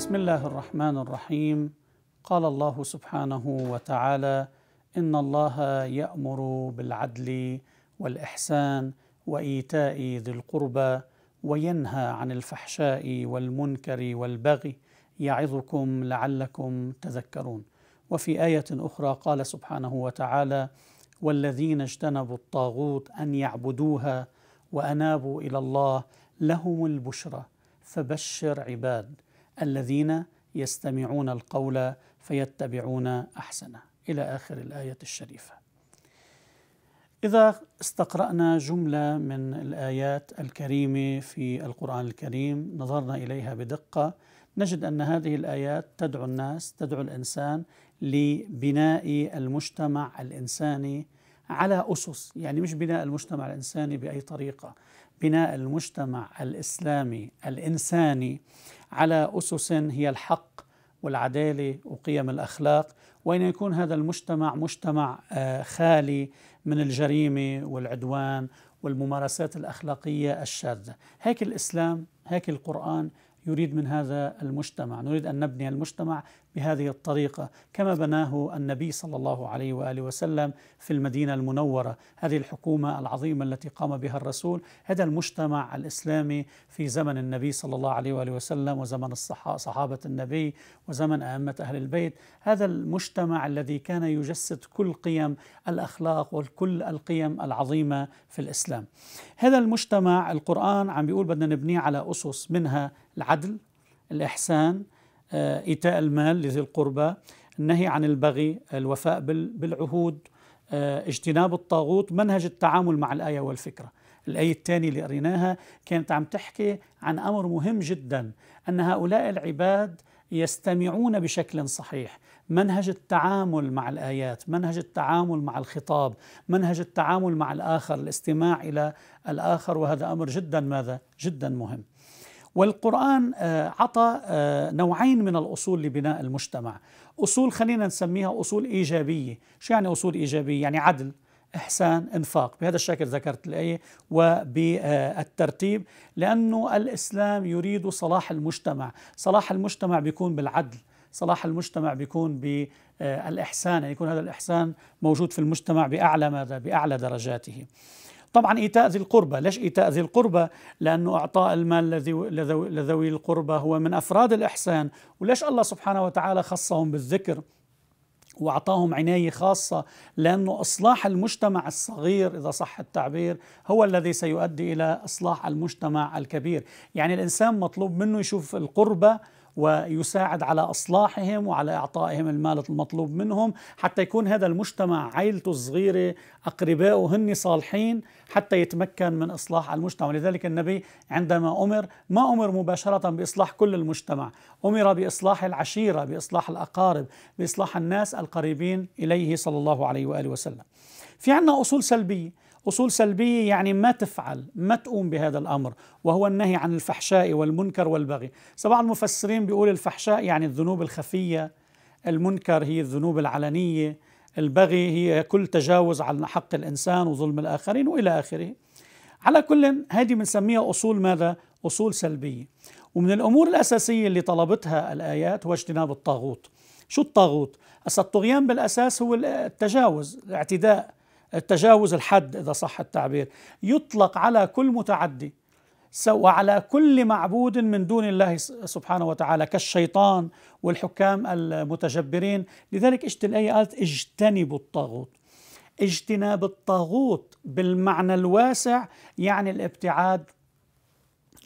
بسم الله الرحمن الرحيم قال الله سبحانه وتعالى ان الله يامر بالعدل والاحسان وايتاء ذي القربى وينهى عن الفحشاء والمنكر والبغي يعظكم لعلكم تذكرون وفي ايه اخرى قال سبحانه وتعالى والذين اجتنبوا الطاغوت ان يعبدوها وانابوا الى الله لهم البشرى فبشر عباد الذين يستمعون القول فيتبعون احسنه الى اخر الايه الشريفه اذا استقرانا جمله من الايات الكريمه في القران الكريم نظرنا اليها بدقه نجد ان هذه الايات تدعو الناس تدعو الانسان لبناء المجتمع الانساني على اسس يعني مش بناء المجتمع الانساني باي طريقه بناء المجتمع الاسلامي الانساني على اسس هي الحق والعداله وقيم الاخلاق وان يكون هذا المجتمع مجتمع آه، خالي من الجريمه والعدوان والممارسات الاخلاقيه الشاذه، هيك الاسلام، هيك القران، يريد من هذا المجتمع نريد أن نبني المجتمع بهذه الطريقة كما بناه النبي صلى الله عليه وآله وسلم في المدينة المنورة هذه الحكومة العظيمة التي قام بها الرسول هذا المجتمع الإسلامي في زمن النبي صلى الله عليه وآله وسلم وزمن صحابة النبي وزمن أئمة أهل البيت هذا المجتمع الذي كان يجسد كل قيم الأخلاق وكل القيم العظيمة في الإسلام هذا المجتمع القرآن عم بيقول بدنا نبنيه على أسس منها العدل الإحسان آه، إيتاء المال لذي القربى النهي عن البغي الوفاء بالعهود آه، اجتناب الطاغوت منهج التعامل مع الآية والفكرة الآية الثانية اللي قريناها كانت عم تحكي عن أمر مهم جدا أن هؤلاء العباد يستمعون بشكل صحيح منهج التعامل مع الآيات منهج التعامل مع الخطاب منهج التعامل مع الآخر الاستماع إلى الآخر وهذا أمر جدا ماذا؟ جدا مهم والقرآن آه، عطى آه، نوعين من الأصول لبناء المجتمع أصول خلينا نسميها أصول إيجابية شو يعني أصول إيجابية؟ يعني عدل إحسان إنفاق بهذا الشكل ذكرت الآية وبالترتيب لأنه الإسلام يريد صلاح المجتمع صلاح المجتمع بيكون بالعدل صلاح المجتمع بيكون بالإحسان آه، يعني يكون هذا الإحسان موجود في المجتمع بأعلى ماذا؟ بأعلى درجاته طبعا إيتاء ذي القربى ليش إيتاء ذي القربى لأنه إعطاء المال لذوي القربى هو من أفراد الإحسان وليش الله سبحانه وتعالى خصهم بالذكر واعطاهم عنايه خاصه لانه اصلاح المجتمع الصغير اذا صح التعبير هو الذي سيؤدي الى اصلاح المجتمع الكبير، يعني الانسان مطلوب منه يشوف القربه ويساعد على اصلاحهم وعلى اعطائهم المال المطلوب منهم حتى يكون هذا المجتمع عائلته الصغيره اقربائه هن صالحين حتى يتمكن من اصلاح المجتمع لذلك النبي عندما امر ما امر مباشره باصلاح كل المجتمع امر باصلاح العشيره باصلاح الاقارب باصلاح الناس القريبين اليه صلى الله عليه واله وسلم في عندنا اصول سلبيه أصول سلبية يعني ما تفعل ما تقوم بهذا الأمر وهو النهي عن الفحشاء والمنكر والبغي سبع المفسرين بيقول الفحشاء يعني الذنوب الخفية المنكر هي الذنوب العلنية البغي هي كل تجاوز عن حق الإنسان وظلم الآخرين وإلى آخره على كل هذه بنسميها أصول ماذا؟ أصول سلبية ومن الأمور الأساسية اللي طلبتها الآيات هو اجتناب الطاغوت شو الطاغوت؟ الطغيان بالأساس هو التجاوز الاعتداء التجاوز الحد إذا صح التعبير يطلق على كل متعدي وعلى كل معبود من دون الله سبحانه وتعالى كالشيطان والحكام المتجبرين لذلك اجت الآية قالت اجتنبوا الطاغوت اجتناب الطاغوت بالمعنى الواسع يعني الابتعاد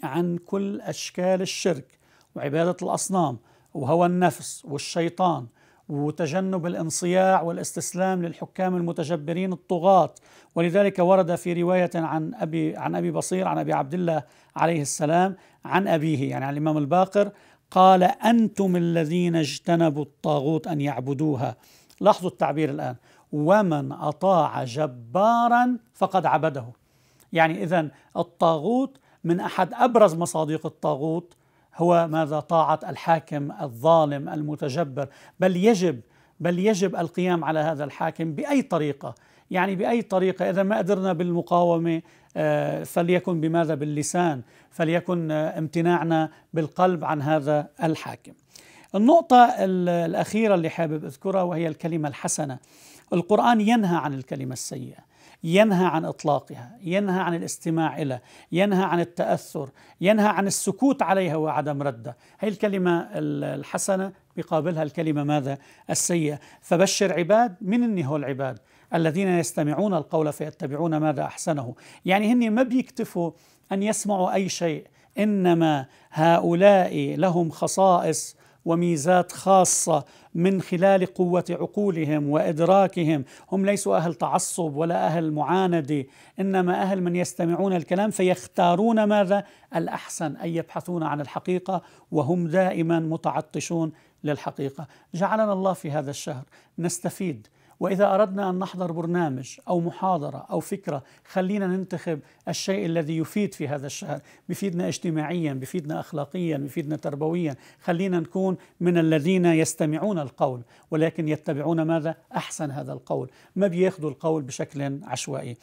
عن كل أشكال الشرك وعبادة الأصنام وهوى النفس والشيطان وتجنب الانصياع والاستسلام للحكام المتجبرين الطغاة ولذلك ورد في رواية عن أبي عن أبي بصير عن أبي عبد الله عليه السلام عن أبيه يعني عن الإمام الباقر قال أنتم الذين اجتنبوا الطاغوت أن يعبدوها لاحظوا التعبير الآن ومن أطاع جبارا فقد عبده يعني إذا الطاغوت من أحد أبرز مصادق الطاغوت هو ماذا طاعة الحاكم الظالم المتجبر بل يجب بل يجب القيام على هذا الحاكم بأي طريقة يعني بأي طريقة إذا ما قدرنا بالمقاومة آه، فليكن بماذا باللسان فليكن آه، امتناعنا بالقلب عن هذا الحاكم النقطة الأخيرة اللي حابب أذكرها وهي الكلمة الحسنة القرآن ينهى عن الكلمة السيئة ينهى عن اطلاقها، ينهى عن الاستماع لها، ينهى عن التاثر، ينهى عن السكوت عليها وعدم ردها، هي الكلمه الحسنه بقابلها الكلمه ماذا؟ السيئه، فبشر عباد من إني هو العباد الذين يستمعون القول فيتبعون ماذا احسنه، يعني هن ما بيكتفوا ان يسمعوا اي شيء، انما هؤلاء لهم خصائص وميزات خاصة من خلال قوة عقولهم وإدراكهم هم ليسوا أهل تعصب ولا أهل معاندة إنما أهل من يستمعون الكلام فيختارون ماذا؟ الأحسن أن يبحثون عن الحقيقة وهم دائما متعطشون للحقيقة جعلنا الله في هذا الشهر نستفيد وإذا أردنا أن نحضر برنامج أو محاضرة أو فكرة خلينا ننتخب الشيء الذي يفيد في هذا الشهر بفيدنا اجتماعيا بفيدنا أخلاقيا بفيدنا تربويا خلينا نكون من الذين يستمعون القول ولكن يتبعون ماذا؟ أحسن هذا القول ما بياخذوا القول بشكل عشوائي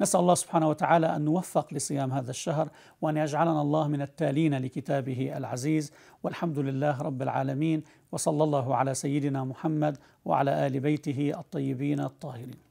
نسأل الله سبحانه وتعالى أن نوفق لصيام هذا الشهر وأن يجعلنا الله من التالين لكتابه العزيز والحمد لله رب العالمين وصلى الله على سيدنا محمد وعلى آل بيته الطيبين الطاهرين